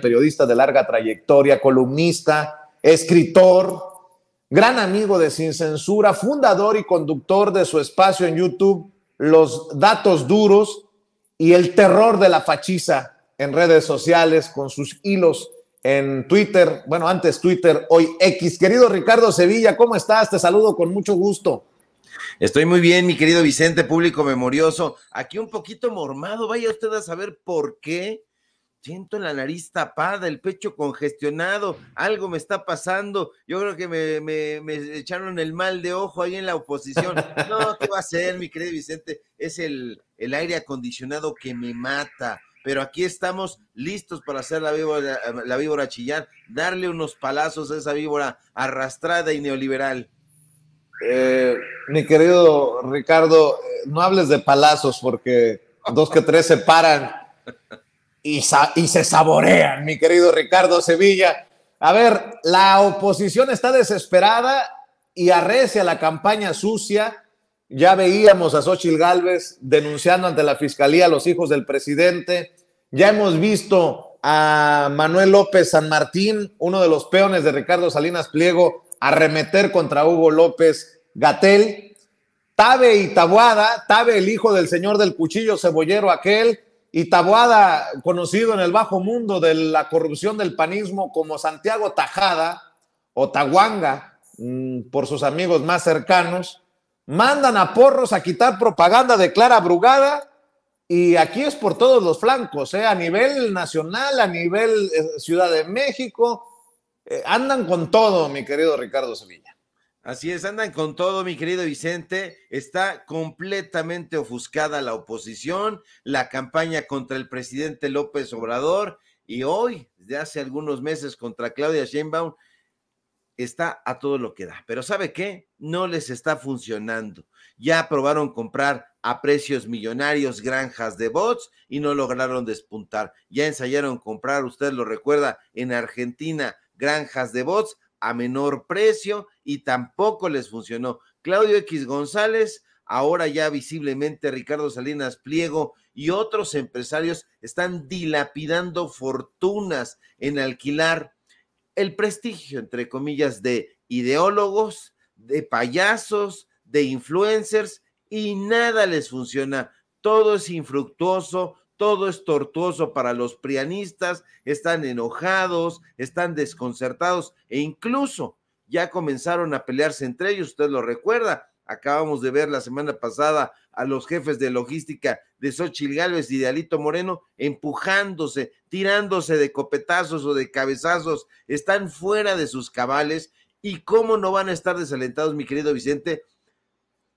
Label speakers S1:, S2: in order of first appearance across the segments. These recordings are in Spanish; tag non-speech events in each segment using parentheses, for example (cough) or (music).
S1: periodista de larga trayectoria, columnista, escritor, gran amigo de Sin Censura, fundador y conductor de su espacio en YouTube, Los Datos Duros y El Terror de la Fachiza en redes sociales con sus hilos en Twitter, bueno, antes Twitter, hoy X. Querido Ricardo Sevilla,
S2: ¿cómo estás? Te saludo con mucho gusto. Estoy muy bien, mi querido Vicente, público memorioso. Aquí un poquito mormado, vaya usted a saber por qué siento la nariz tapada, el pecho congestionado, algo me está pasando, yo creo que me, echaron el mal de ojo ahí en la oposición. No, ¿qué va a ser, mi querido Vicente? Es el, aire acondicionado que me mata. Pero aquí estamos listos para hacer la víbora, chillar, darle unos palazos a esa víbora arrastrada y neoliberal. Eh, mi
S1: querido
S2: Ricardo, eh, no hables
S1: de palazos porque dos que tres se paran y, se saborean, mi querido Ricardo Sevilla. A ver, la oposición está desesperada y arrecia la campaña sucia. Ya veíamos a Xochil Gálvez denunciando ante la fiscalía a los hijos del presidente. Ya hemos visto a Manuel López San Martín, uno de los peones de Ricardo Salinas Pliego, arremeter contra Hugo López Gatel. Tabe y Tabuada, Tabe el hijo del señor del cuchillo cebollero aquel, y Taboada, conocido en el bajo mundo de la corrupción del panismo como Santiago Tajada o Tahuanga, mm, por sus amigos más cercanos, mandan a porros a quitar propaganda de Clara Brugada y aquí es por todos los flancos, ¿eh? a nivel nacional, a nivel
S2: eh, Ciudad de México, eh, andan con todo, mi querido Ricardo Sevilla. Así es, andan con todo, mi querido Vicente. Está completamente ofuscada la oposición, la campaña contra el presidente López Obrador y hoy, desde hace algunos meses, contra Claudia Sheinbaum, está a todo lo que da. Pero ¿sabe qué? No les está funcionando. Ya aprobaron comprar a precios millonarios granjas de bots y no lograron despuntar. Ya ensayaron comprar, usted lo recuerda, en Argentina granjas de bots a menor precio y tampoco les funcionó. Claudio X González, ahora ya visiblemente Ricardo Salinas Pliego y otros empresarios están dilapidando fortunas en alquilar el prestigio, entre comillas, de ideólogos, de payasos, de influencers y nada les funciona. Todo es infructuoso, todo es tortuoso para los prianistas, están enojados, están desconcertados e incluso ya comenzaron a pelearse entre ellos, usted lo recuerda. Acabamos de ver la semana pasada a los jefes de logística de Xochil Gálvez y de Alito Moreno empujándose, tirándose de copetazos o de cabezazos, están fuera de sus cabales. ¿Y cómo no van a estar desalentados, mi querido Vicente?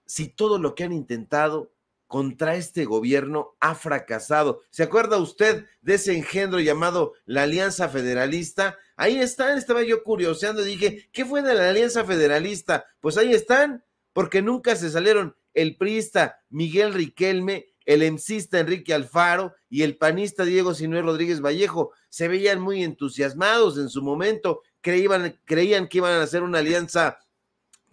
S2: Si todo lo que han intentado contra este gobierno ha fracasado. ¿Se acuerda usted de ese engendro llamado la Alianza Federalista? Ahí están, estaba yo curioseando y dije, ¿qué fue de la Alianza Federalista? Pues ahí están, porque nunca se salieron el priista Miguel Riquelme, el encista Enrique Alfaro y el panista Diego sinuel Rodríguez Vallejo. Se veían muy entusiasmados en su momento, creían, creían que iban a hacer una alianza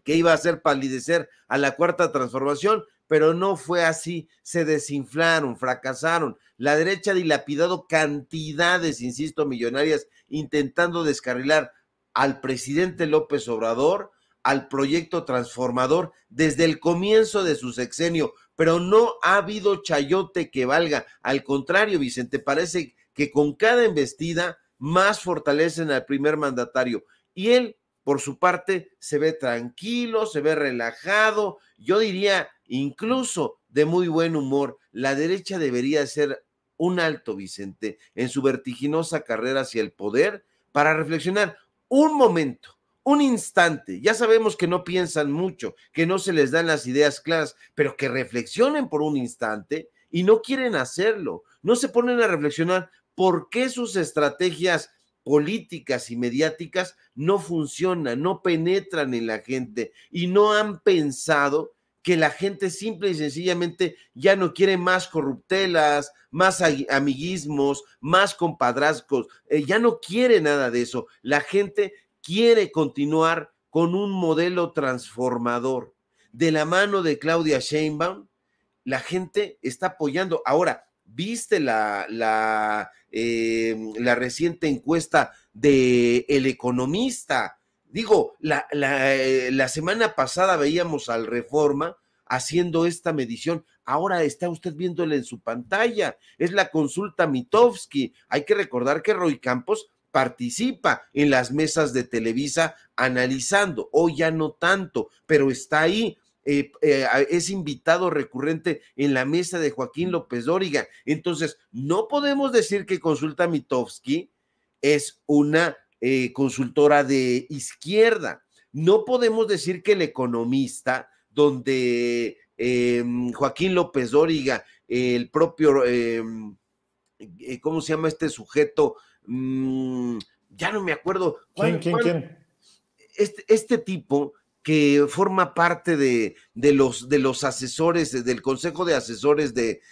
S2: que iba a hacer palidecer a la cuarta transformación, pero no fue así. Se desinflaron, fracasaron. La derecha ha dilapidado cantidades, insisto, millonarias, intentando descarrilar al presidente López Obrador, al proyecto transformador desde el comienzo de su sexenio, pero no ha habido chayote que valga. Al contrario, Vicente, parece que con cada embestida más fortalecen al primer mandatario. Y él por su parte se ve tranquilo, se ve relajado, yo diría incluso de muy buen humor. La derecha debería ser un alto, Vicente, en su vertiginosa carrera hacia el poder para reflexionar un momento, un instante. Ya sabemos que no piensan mucho, que no se les dan las ideas claras, pero que reflexionen por un instante y no quieren hacerlo. No se ponen a reflexionar por qué sus estrategias políticas y mediáticas no funcionan, no penetran en la gente y no han pensado que la gente simple y sencillamente ya no quiere más corruptelas, más amiguismos, más compadrazgos, eh, ya no quiere nada de eso. La gente quiere continuar con un modelo transformador. De la mano de Claudia Sheinbaum, la gente está apoyando. Ahora, ¿Viste la, la, em, la reciente encuesta de El Economista? Digo, la, eh, la, semana pasada veíamos al Reforma haciendo esta medición. Ahora está usted viéndola en su pantalla. Es la consulta Mitofsky. Hay que recordar que Roy Campos participa en las mesas de Televisa analizando. Hoy ya no tanto, pero está ahí. Eh, eh, es invitado recurrente en la mesa de Joaquín López Dóriga. Entonces, no podemos decir que Consulta Mitofsky es una eh, consultora de izquierda. No podemos decir que el economista, donde em, Joaquín López Dóriga, el propio, em, ¿cómo se llama este sujeto? Mm, ya no me acuerdo. ¿Quién, quién, quién? este, este tipo que forma parte de, los, de los asesores, del Consejo de Asesores de,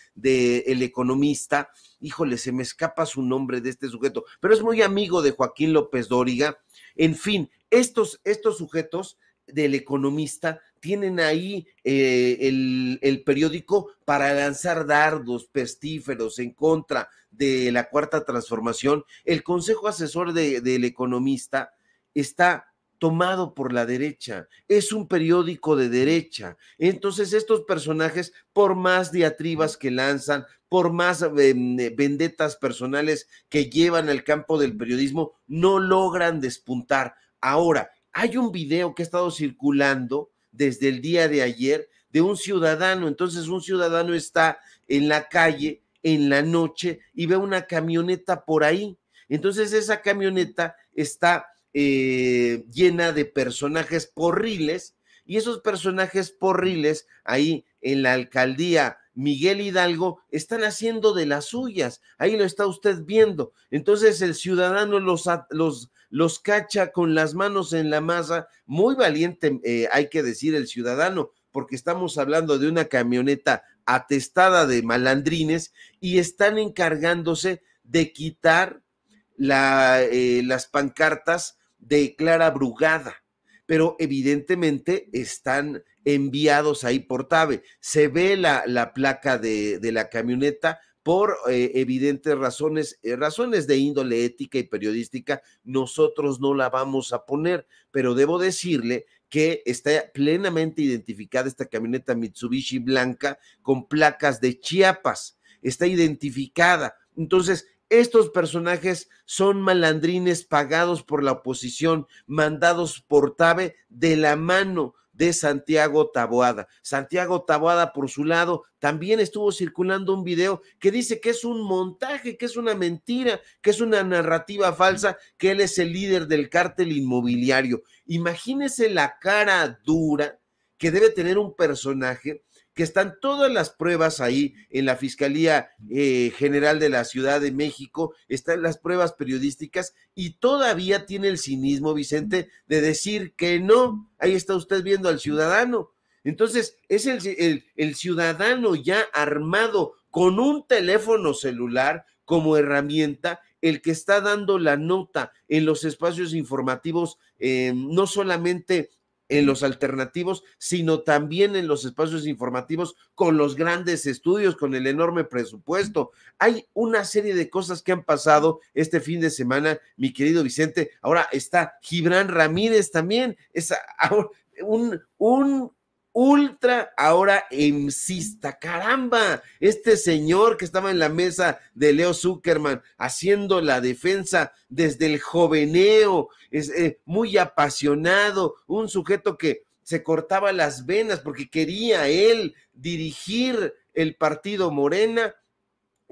S2: El Economista. Híjole, se me escapa su nombre de este sujeto, pero es muy amigo de Joaquín López Dóriga. En fin, estos, estos sujetos del economista tienen ahí eh, el, periódico para lanzar dardos pestíferos en contra de la cuarta transformación. El Consejo Asesor del de, economista está tomado por la derecha, es un periódico de derecha. Entonces estos personajes, por más diatribas que lanzan, por más em, eh, vendetas personales que llevan al campo del periodismo, no logran despuntar. Ahora, hay un video que ha estado circulando desde el día de ayer de un ciudadano. Entonces un ciudadano está en la calle en la noche y ve una camioneta por ahí. Entonces esa camioneta está eh, llena de personajes porriles y esos personajes porriles ahí en la alcaldía Miguel Hidalgo están haciendo de las suyas. Ahí lo está usted viendo. Entonces el ciudadano los, los, los cacha con las manos en la masa. Muy valiente, eh, hay que decir, el ciudadano, porque estamos hablando de una camioneta atestada de malandrines y están encargándose de quitar la, eh, las pancartas de Clara Brugada, pero evidentemente están enviados ahí por TAVE, Se ve la, la placa de, de, la camioneta por eh, evidentes razones, eh, razones de índole ética y periodística, nosotros no la vamos a poner, pero debo decirle que está plenamente identificada esta camioneta Mitsubishi blanca con placas de Chiapas, está identificada. Entonces, estos personajes son malandrines pagados por la oposición, mandados por Tabe de la mano de Santiago Taboada. Santiago Taboada, por su lado, también estuvo circulando un video que dice que es un montaje, que es una mentira, que es una narrativa falsa, que él es el líder del cártel inmobiliario. Imagínese la cara dura que debe tener un personaje que están todas las pruebas ahí en la Fiscalía eh, General de la Ciudad de México, están las pruebas periodísticas y todavía tiene el cinismo, Vicente, de decir que no. Ahí está usted viendo al ciudadano. Entonces, es el, ciudadano ya armado con un teléfono celular como herramienta el que está dando la nota en los espacios informativos, eh, no solamente en los alternativos, sino también en los espacios informativos con los grandes estudios, con el enorme presupuesto. Hay una serie de cosas que han pasado este fin de semana, mi querido Vicente. Ahora está Gibran Ramírez también, es (laughs) un, un ultra ahora emcista. Caramba, este señor que estaba en la mesa de Leo Zuckerman haciendo la defensa desde el joveneo, es, eh, muy apasionado, un sujeto que se cortaba las venas porque quería él dirigir el partido Morena.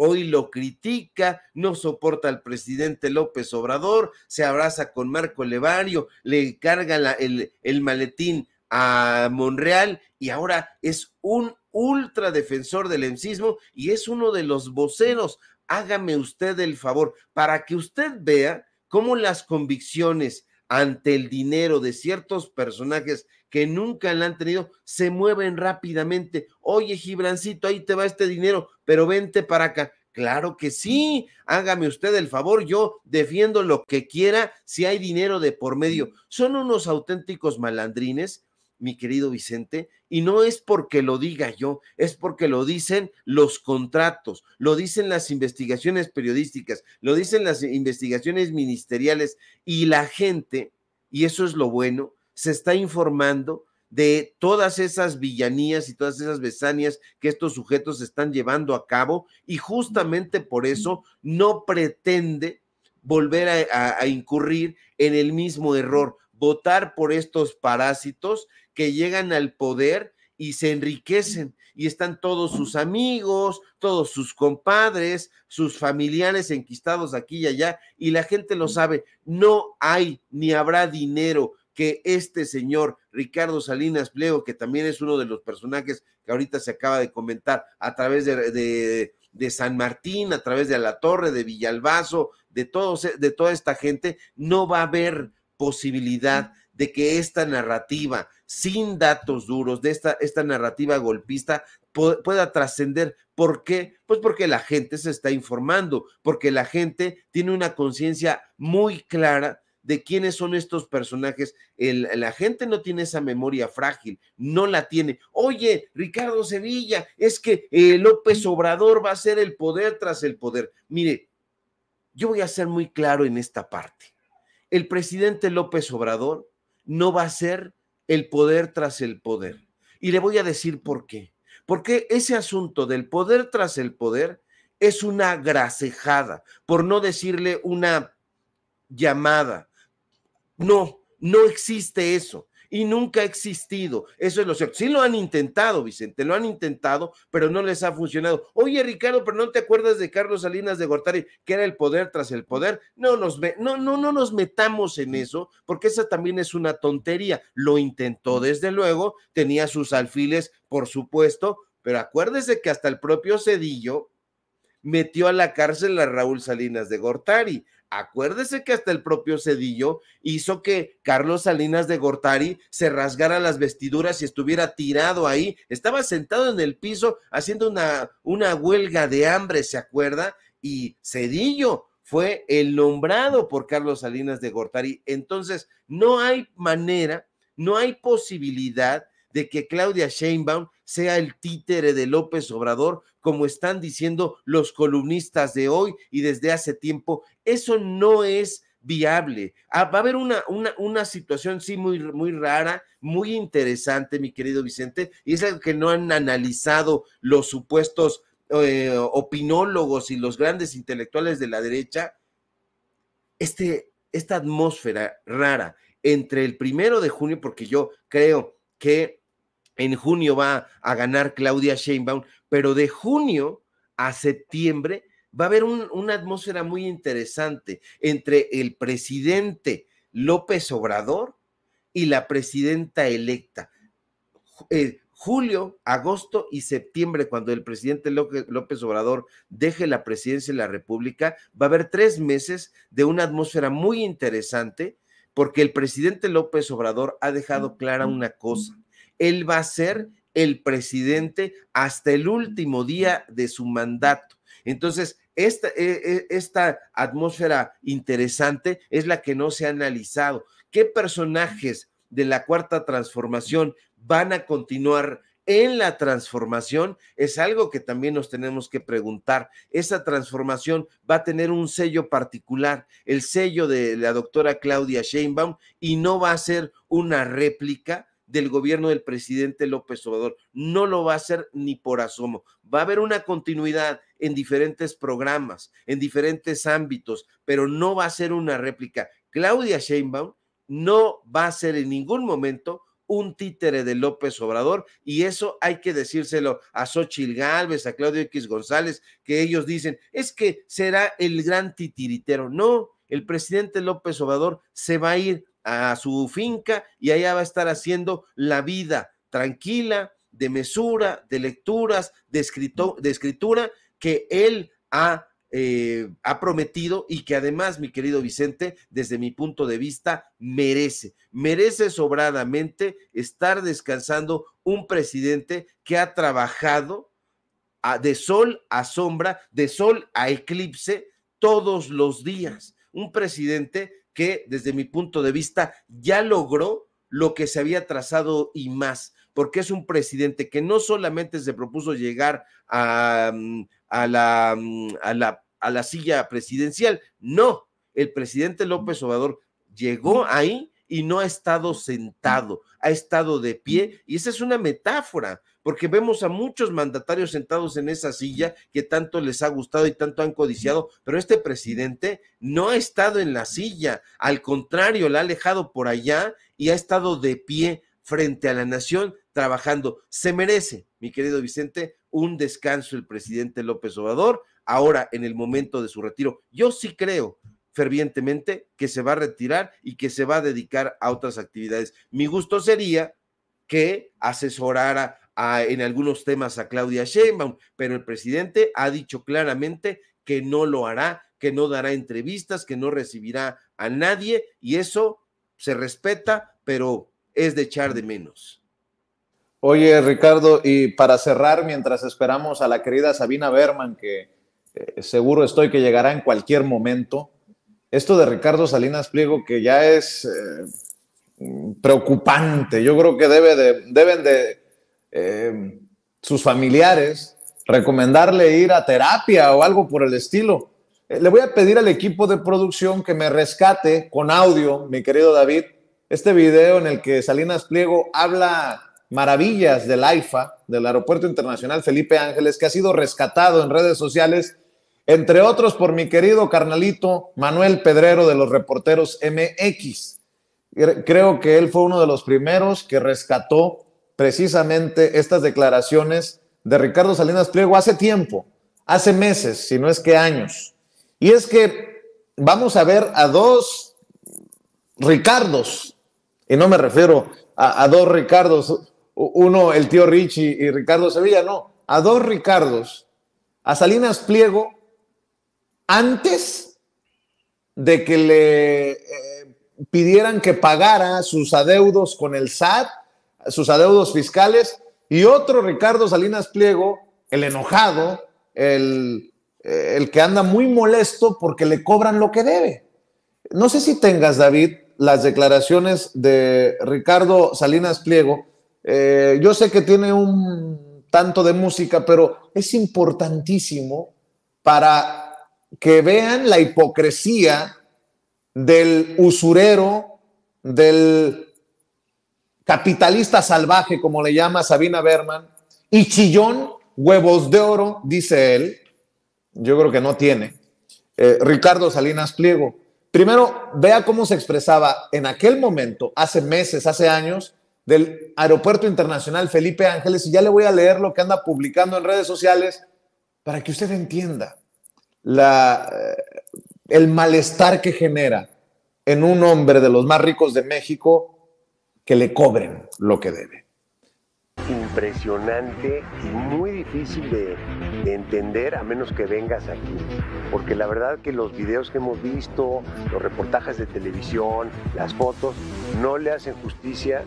S2: Hoy lo critica, no soporta al presidente López Obrador, se abraza con Marco Levario, le carga el maletín a Monreal y ahora es un ultra defensor del encismo y es uno de los voceros. Hágame usted el favor para que usted vea cómo las convicciones ante el dinero de ciertos personajes que nunca la han tenido se mueven rápidamente. Oye, Gibrancito, ahí te va este dinero, pero vente para acá. Claro que sí, hágame usted el favor, yo defiendo lo que quiera si hay dinero de por medio. Son unos auténticos malandrines mi querido Vicente, y no es porque lo diga yo, es porque lo dicen los contratos, lo dicen las investigaciones periodísticas, lo dicen las investigaciones ministeriales y la gente, y eso es lo bueno, se está informando de todas esas villanías y todas esas besanias que estos sujetos están llevando a cabo y justamente por eso no pretende volver a, a incurrir en el mismo error, votar por estos parásitos que llegan al poder y se enriquecen y están todos sus amigos, todos sus compadres, sus familiares enquistados aquí y allá y la gente lo sabe, no hay ni habrá dinero que este señor Ricardo Salinas Pleo que también es uno de los personajes que ahorita se acaba de comentar a través de, de, San Martín, a través de La Torre, de Villalbazo, de, todos, eh, de toda esta gente, no va a haber posibilidad de que esta narrativa, sin datos duros, de esta, esta narrativa golpista, pueda trascender. ¿Por qué? Pues porque la gente se está informando, porque la gente tiene una conciencia muy clara de quiénes son estos personajes. la gente no tiene esa memoria frágil, no la tiene. Oye, Ricardo Sevilla, es que eh, López Obrador va a ser el poder tras el poder. Mire, yo voy a ser muy claro en esta parte. El presidente López Obrador no va a ser el poder tras el poder. Y le voy a decir por qué. Porque ese asunto del poder tras el poder es una gracejada, por no decirle una llamada. No, no existe eso y nunca ha existido. Eso es lo cierto. Sí lo han intentado, Vicente, lo han intentado, pero no les ha funcionado. Oye, Ricardo, pero no te acuerdas de Carlos Salinas de Gortari, que era el poder tras el poder. No nos, no, no, no nos metamos en eso, porque esa también es una tontería. Lo intentó, desde luego, tenía sus alfiles, por supuesto, pero acuérdese que hasta el propio Cedillo metió a la cárcel a Raúl Salinas de Gortari. Acuérdese que hasta el propio Cedillo hizo que Carlos Salinas de Gortari se rasgara las vestiduras y estuviera tirado ahí. Estaba sentado en el piso haciendo una, una huelga de hambre, ¿se acuerda? Y Cedillo fue el nombrado por Carlos Salinas de Gortari. Entonces, no hay manera, no hay posibilidad de que Claudia Sheinbaum sea el títere de López Obrador como están diciendo los columnistas de hoy y desde hace tiempo. Eso no es viable. Ah, va a haber una, una, situación, sí, muy, muy rara, muy interesante, mi querido Vicente, y es algo que no han analizado los supuestos eh, opinólogos y los grandes intelectuales de la derecha. Este, esta atmósfera rara entre el primero de junio, porque yo creo que en junio va a ganar Claudia Sheinbaum, pero de junio a septiembre va a haber una atmósfera muy interesante entre el presidente López Obrador y la presidenta electa. Eh, julio, agosto y septiembre, cuando el presidente López Obrador deje la presidencia de la República, va a haber tres meses de una atmósfera muy interesante porque el presidente López Obrador ha dejado clara una cosa él va a ser el presidente hasta el último día de su mandato. Entonces, esta, e, e, esta atmósfera interesante es la que no se ha analizado. ¿Qué personajes de la cuarta transformación van a continuar en la transformación es algo que también nos tenemos que preguntar. Esa transformación va a tener un sello particular, el sello de la doctora Claudia Sheinbaum, y no va a ser una réplica del gobierno del presidente López Obrador. No lo va a hacer ni por asomo. Va a haber una continuidad en diferentes programas, en diferentes ámbitos, pero no va a ser una réplica. Claudia Sheinbaum no va a ser en ningún momento un títere de López Obrador, y eso hay que decírselo a Xochitl Gálvez, a Claudio X González, que ellos dicen, es que será el gran titiritero. No, el presidente López Obrador se va a ir a su finca y allá va a estar haciendo la vida tranquila, de mesura, de lecturas, de, de escritura que él ha, eh, ha prometido y que además, mi querido Vicente, desde mi punto de vista, merece. Merece sobradamente estar descansando un presidente que ha trabajado de sol a sombra, de sol a eclipse todos los días. Un presidente que desde mi punto de vista ya logró lo que se había trazado y más, porque es un presidente que no solamente se propuso llegar a, mm, mm, a, la, a, la, la silla presidencial, no, el presidente López Obrador llegó ahí y no ha estado sentado, ha estado de pie. Y esa es una metáfora porque vemos a muchos mandatarios sentados en esa silla que tanto les ha gustado y tanto han codiciado, pero este presidente no ha estado en la silla, al contrario, la ha alejado por allá y ha estado de pie frente a la nación trabajando. Se merece, mi querido Vicente, un descanso el presidente López Obrador, ahora en el momento de su retiro. Yo sí creo fervientemente que se va a retirar y que se va a dedicar a otras actividades. Mi gusto sería que asesorara en algunos temas a Claudia Sheinbaum, pero el presidente ha dicho claramente que no lo hará, que no dará entrevistas, que no recibirá a nadie y eso se respeta, pero es de echar de menos.
S1: Oye, Ricardo, y para cerrar, mientras esperamos a la querida Sabina Berman, que eh, seguro estoy que llegará en cualquier momento, esto de Ricardo Salinas Pliego, que ya es eh, preocupante, yo creo que debe de, deben de Em, sus familiares, recomendarle ir a terapia o algo por el estilo. Eh, le voy a pedir al equipo de producción que me rescate con audio, mi querido David, este video en el que Salinas Pliego habla maravillas del AIFA, del Aeropuerto Internacional Felipe Ángeles, que ha sido rescatado en redes sociales, entre otros por mi querido carnalito Manuel Pedrero de los reporteros MX. Creo que él fue uno de los primeros que rescató precisamente estas declaraciones de Ricardo Salinas Pliego hace tiempo, hace meses, si no es que años. Y es que vamos a ver a dos Ricardos, y no me refiero a, dos Ricardos, uno el tío Richie y Ricardo Sevilla, no, a dos Ricardos, a Salinas Pliego antes de que le eh, pidieran que pagara sus adeudos con el SAT sus adeudos fiscales, y otro Ricardo Salinas Pliego, el enojado, eh, el, que anda muy molesto porque le cobran lo que debe. No sé si tengas, David, las declaraciones de Ricardo Salinas Pliego. Eh, yo sé que tiene un tanto de música, pero es importantísimo para que vean la hipocresía del usurero, del capitalista salvaje, como le llama Sabina Berman, y chillón, huevos de oro, dice él, yo creo que no tiene, eh, Ricardo Salinas Pliego. Primero, vea cómo se expresaba en aquel momento, hace meses, hace años, del Aeropuerto Internacional Felipe Ángeles, y ya le voy a leer lo que anda publicando en redes sociales para que usted entienda la, eh, el malestar que genera en un hombre de los más ricos de México que le cobren lo que debe.
S2: Impresionante y muy difícil de, entender
S1: a menos que vengas aquí. Porque la verdad que los videos que hemos visto, los reportajes de televisión, las fotos, no le hacen justicia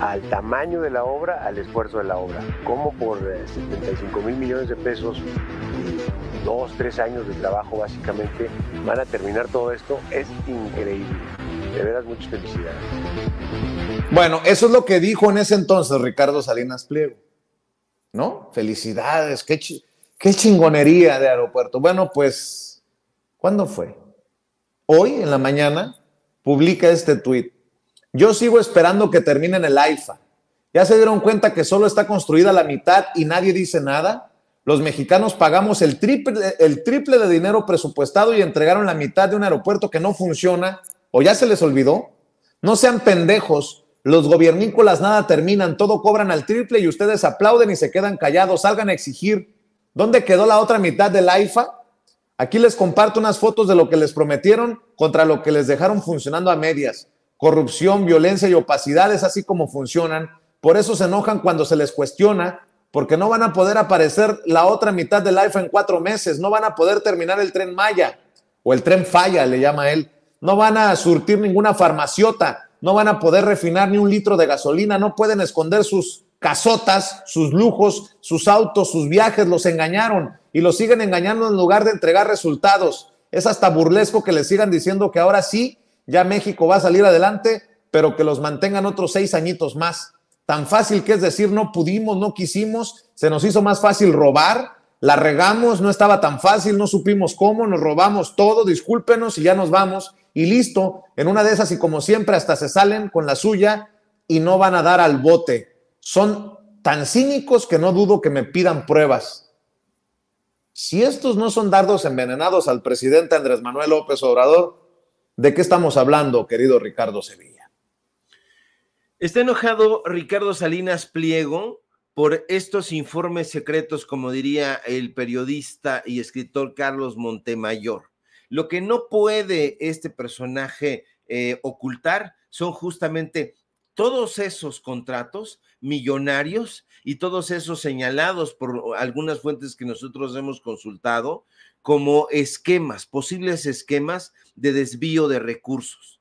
S1: al tamaño de la obra, al esfuerzo de la obra. Como por 75 eh, mil millones de pesos y dos, tres años de trabajo básicamente van a terminar todo esto, es increíble. De veras, muchas felicidades. Bueno, eso es lo que dijo en ese entonces Ricardo Salinas Pliego. ¿No? Felicidades, qué, chingonería de aeropuerto. Bueno, pues, ¿cuándo fue? Hoy, en la mañana, publica este tweet. Yo sigo esperando que terminen el AIFA. ¿Ya se dieron cuenta que solo está construida la mitad y nadie dice nada? Los mexicanos pagamos el triple, el triple de dinero presupuestado y entregaron la mitad de un aeropuerto que no funciona ¿O ya se les olvidó? No sean pendejos. Los gobiernícolas nada terminan, todo cobran al triple y ustedes aplauden y se quedan callados, salgan a exigir. ¿Dónde quedó la otra mitad del AIFA? Aquí les comparto unas fotos de lo que les prometieron contra lo que les dejaron funcionando a medias. Corrupción, violencia y opacidad es así como funcionan. Por eso se enojan cuando se les cuestiona, porque no van a poder aparecer la otra mitad del AIFA en cuatro meses, no van a poder terminar el tren Maya o el tren Falla, le llama él no van a surtir ninguna farmaciota, no van a poder refinar ni un litro de gasolina, no pueden esconder sus casotas, sus lujos, sus autos, sus viajes, los engañaron y los siguen engañando en lugar de entregar resultados. Es hasta burlesco que les sigan diciendo que ahora sí, ya México va a salir adelante, pero que los mantengan otros seis añitos más. Tan fácil que es decir, no pudimos, no quisimos, se nos hizo más fácil robar, la regamos, no estaba tan fácil, no supimos cómo, nos robamos todo, discúlpenos y ya nos vamos y listo, en una de esas y como siempre hasta se salen con la suya y no van a dar al bote. Son tan cínicos que no dudo que me pidan pruebas. Si estos no son dardos envenenados al presidente Andrés Manuel López Obrador, ¿de qué estamos hablando, querido Ricardo Sevilla?
S2: Está enojado Ricardo Salinas Pliego por estos informes secretos, como diría el periodista y escritor Carlos Montemayor. Lo que no puede este personaje eh, ocultar son justamente todos esos contratos millonarios y todos esos señalados por algunas fuentes que nosotros hemos consultado como esquemas, posibles esquemas de desvío de recursos.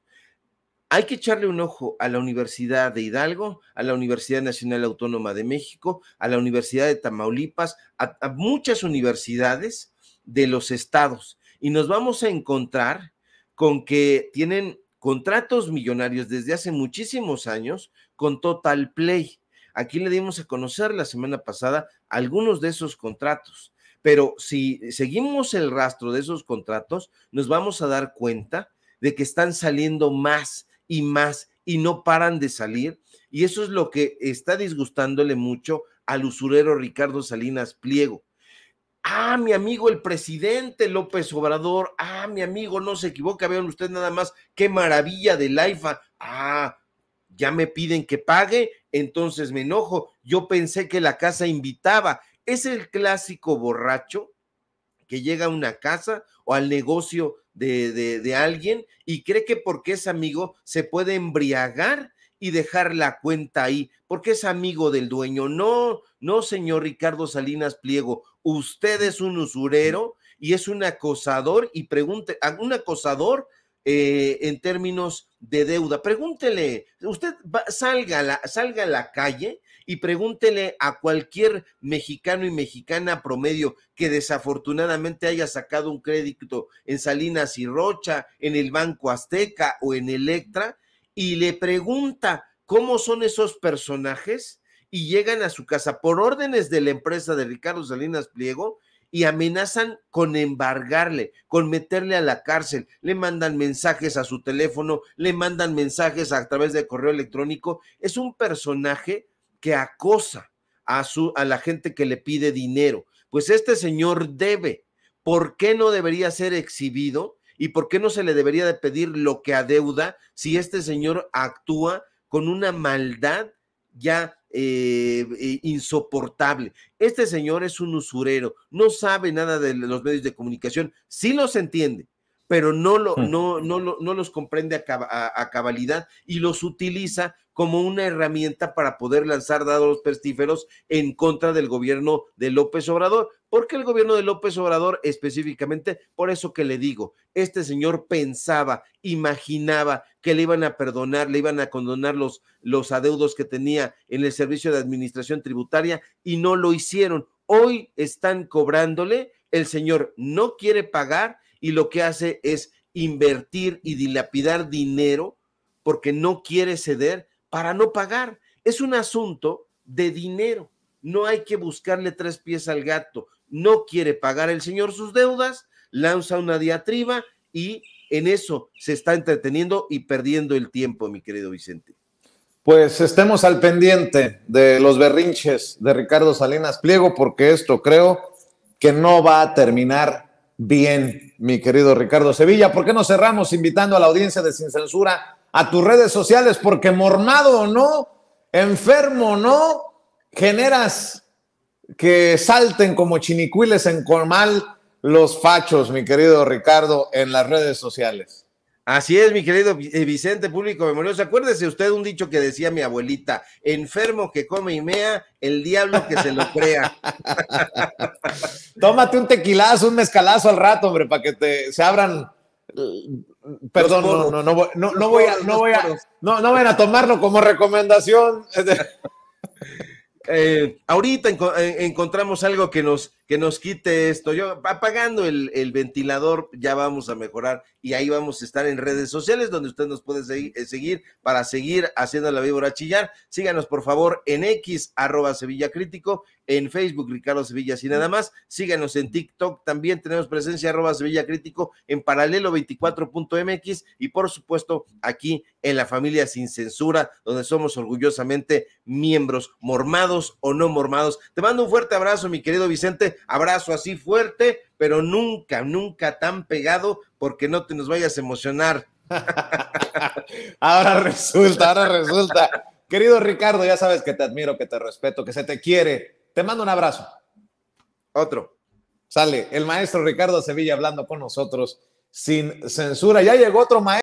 S2: Hay que echarle un ojo a la Universidad de Hidalgo, a la Universidad Nacional Autónoma de México, a la Universidad de Tamaulipas, a muchas universidades de los estados y nos vamos a encontrar con que tienen contratos millonarios desde hace muchísimos años con Total Play. Aquí le dimos a conocer la semana pasada algunos de esos contratos, pero si seguimos el rastro de esos contratos, nos vamos a dar cuenta de que están saliendo más y más y no paran de salir. Y eso es lo que está disgustándole mucho al usurero Ricardo Salinas Pliego. Ah, mi amigo el presidente López Obrador. Ah, mi amigo, no se equivoca, vean usted nada más qué maravilla del IFA. Ah, ya me piden que pague, entonces me enojo. Yo pensé que la casa invitaba. Es el clásico borracho que llega a una casa o al negocio de, de, de alguien y cree que porque es amigo se puede embriagar y dejar la cuenta ahí, porque es amigo del dueño. No, no, señor Ricardo Salinas Pliego, usted es un usurero y es un acosador y pregunte, ah, un acosador eh, en términos de deuda. Pregúntele, usted salga, salga a la calle y pregúntele a cualquier mexicano y mexicana promedio que desafortunadamente haya sacado un crédito en Salinas y Rocha, en el Banco Azteca o en Electra, y le pregunta cómo son esos personajes y llegan a su casa por órdenes de la empresa de Ricardo Salinas Pliego y amenazan con embargarle, con meterle a la cárcel, le mandan mensajes a su teléfono, le mandan mensajes a través de correo electrónico. Es un personaje que acosa a, su, a la gente que le pide dinero. Pues este señor debe. ¿Por qué no debería ser exhibido? ¿Y por qué no se le debería de pedir lo que adeuda si este señor actúa con una maldad ya eh, eh, insoportable? Este señor es un usurero, no sabe nada de los medios de comunicación, sí los entiende, pero no, lo, hmm. no, no, no los comprende a, cabalidad y los utiliza como una herramienta para poder lanzar dados pestíferos en contra del gobierno de López Obrador. Porque el gobierno de López Obrador específicamente? Por eso que le digo, este señor pensaba, imaginaba que le iban a perdonar, le iban a condonar los, los adeudos que tenía en el Servicio de Administración Tributaria y no lo hicieron. Hoy están cobrándole, el señor no quiere pagar y lo que hace es invertir y dilapidar dinero porque no quiere ceder para no pagar. Es un asunto de dinero. No hay que buscarle tres pies al gato. No quiere pagar el señor sus deudas, lanza una diatriba y en eso se está entreteniendo y perdiendo el tiempo, mi querido Vicente.
S1: Pues estemos al pendiente de los berrinches de Ricardo Salinas Pliego, porque esto creo que no va a terminar bien, mi querido Ricardo Sevilla. ¿Por qué no cerramos invitando a la audiencia de Sin Censura a tus redes sociales? Porque mormado o no, enfermo o no, generas que salten como chinicuiles en colmal
S2: los fachos, mi querido Ricardo, en las redes sociales. Así es, mi querido eh, Vicente, público memorioso. Acuérdese usted un dicho que decía mi abuelita: enfermo que come y mea, el diablo que se lo crea. (laughs) Tómate un
S1: tequilazo, un mezcalazo al rato, hombre, para que te se abran. Mm, perdón, no, no, voy a, no voy a, no, no tomarlo como recomendación.
S2: (laughs) Eh, ahorita eh, encontramos algo que nos que nos quite esto. Yo apagando el, el, ventilador ya vamos a mejorar y ahí vamos a estar en redes sociales donde usted nos puede eh, seguir, para seguir haciendo la víbora chillar. Síganos por favor en X arroba Sevilla Crítico, en Facebook Ricardo Sevilla y nada más. Síganos en TikTok también tenemos presencia arroba Sevilla Crítico en paralelo 24.mx y por supuesto aquí en la familia sin censura donde somos orgullosamente miembros mormados o no mormados. Te mando un fuerte abrazo mi querido Vicente abrazo así fuerte, pero nunca, nunca tan pegado porque no te nos vayas a emocionar. (laughs) ahora resulta, ahora resulta. Querido Ricardo, ya sabes que te admiro,
S1: que te respeto, que se te quiere. Te mando un abrazo. Otro. Sale el maestro Ricardo Sevilla hablando con nosotros sin censura. Ya llegó otro maestro.